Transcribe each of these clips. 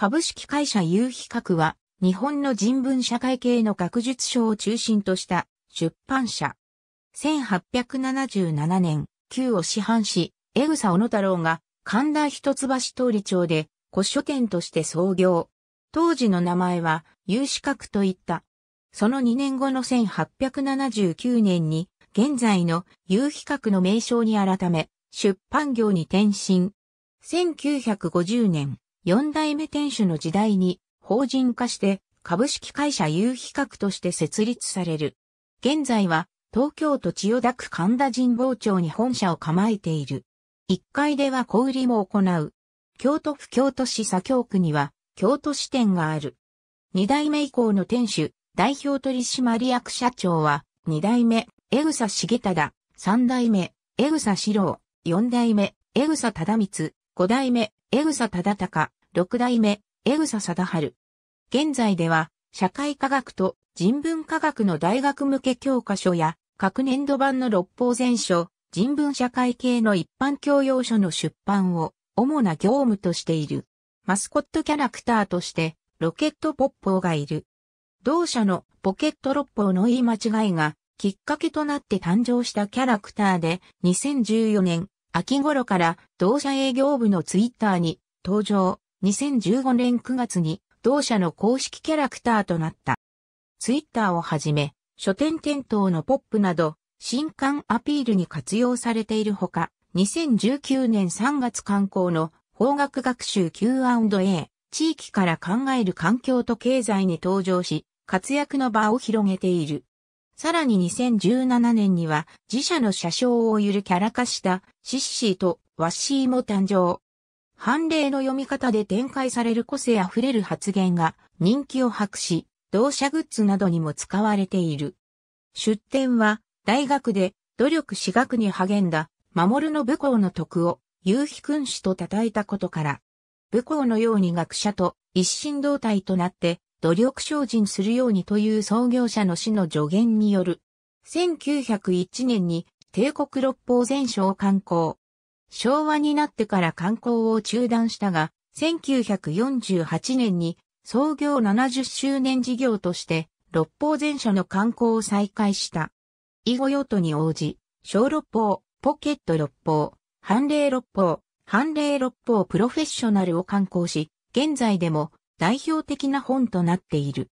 株式会社有比閣は、日本の人文社会系の学術書を中心とした出版社。1877年、旧を市販し、江草小野太郎が神田一橋通り町で古書店として創業。当時の名前は有資格といった。その2年後の1879年に、現在の有比閣の名称に改め、出版業に転身。1950年、4代目店主の時代に法人化して株式会社有比較として設立される。現在は東京都千代田区神田神保町に本社を構えている。1階では小売りも行う。京都府京都市左京区には京都支店がある。2代目以降の店主、代表取締役社長は2代目、江草重忠、三代目、江草四郎、4代目、江草忠光、5代目、江草忠隆、六代目、江草貞治。現在では、社会科学と人文科学の大学向け教科書や、各年度版の六法全書、人文社会系の一般教養書の出版を、主な業務としている。マスコットキャラクターとして、ロケットポッポーがいる。同社のポケット六法の言い間違いが、きっかけとなって誕生したキャラクターで、2014年、秋頃から同社営業部のツイッターに登場。2015年9月に同社の公式キャラクターとなった。ツイッターをはじめ、書店店頭のポップなど、新刊アピールに活用されているほか、2019年3月刊行の法学学習 Q&A、地域から考える環境と経済に登場し、活躍の場を広げている。さらに2017年には自社の車掌をゆるキャラ化したシッシーとワッシーも誕生。判例の読み方で展開される個性あふれる発言が人気を博し、同社グッズなどにも使われている。出典は、大学で努力私学に励んだ、守の武功の徳を、夕日君主と称えたことから、武功のように学者と一心同体となって、努力精進するようにという創業者の死の助言による。1901年に帝国六法全書を刊行。昭和になってから観光を中断したが、1948年に創業70周年事業として六方全社の観光を再開した。以後用途に応じ、小六方、ポケット六方、半例六方、半例六方プロフェッショナルを観光し、現在でも代表的な本となっている。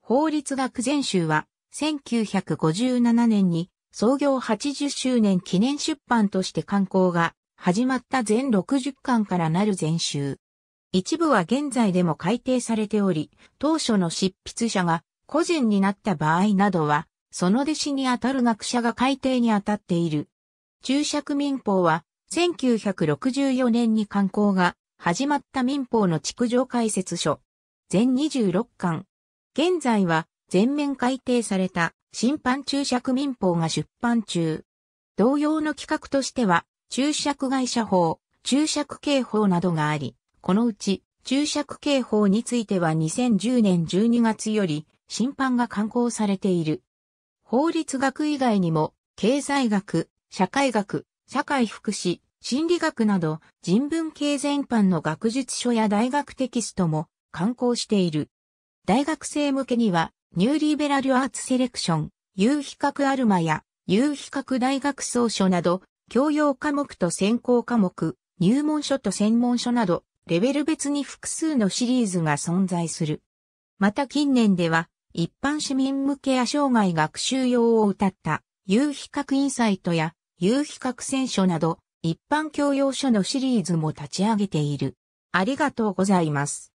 法律学全集は1957年に創業80周年記念出版として観光が始まった全60巻からなる全集。一部は現在でも改訂されており、当初の執筆者が個人になった場合などは、その弟子にあたる学者が改訂にあたっている。注釈民法は、1964年に刊行が始まった民法の築城解説書。全26巻。現在は全面改訂された審判注釈民法が出版中。同様の企画としては、注釈会社法、注釈刑法などがあり、このうち、注釈刑法については2010年12月より、審判が刊行されている。法律学以外にも、経済学、社会学、社会福祉、心理学など人文系全般の学術書や大学テキストも刊行している。大学生向けには、ニューリベラルアーツセレクション、有比較アルマや、有比較大学総書など、教養科目と専攻科目、入門書と専門書など、レベル別に複数のシリーズが存在する。また近年では、一般市民向けや生涯学習用を謳った、有比較インサイトや、有比較選書など、一般教養書のシリーズも立ち上げている。ありがとうございます。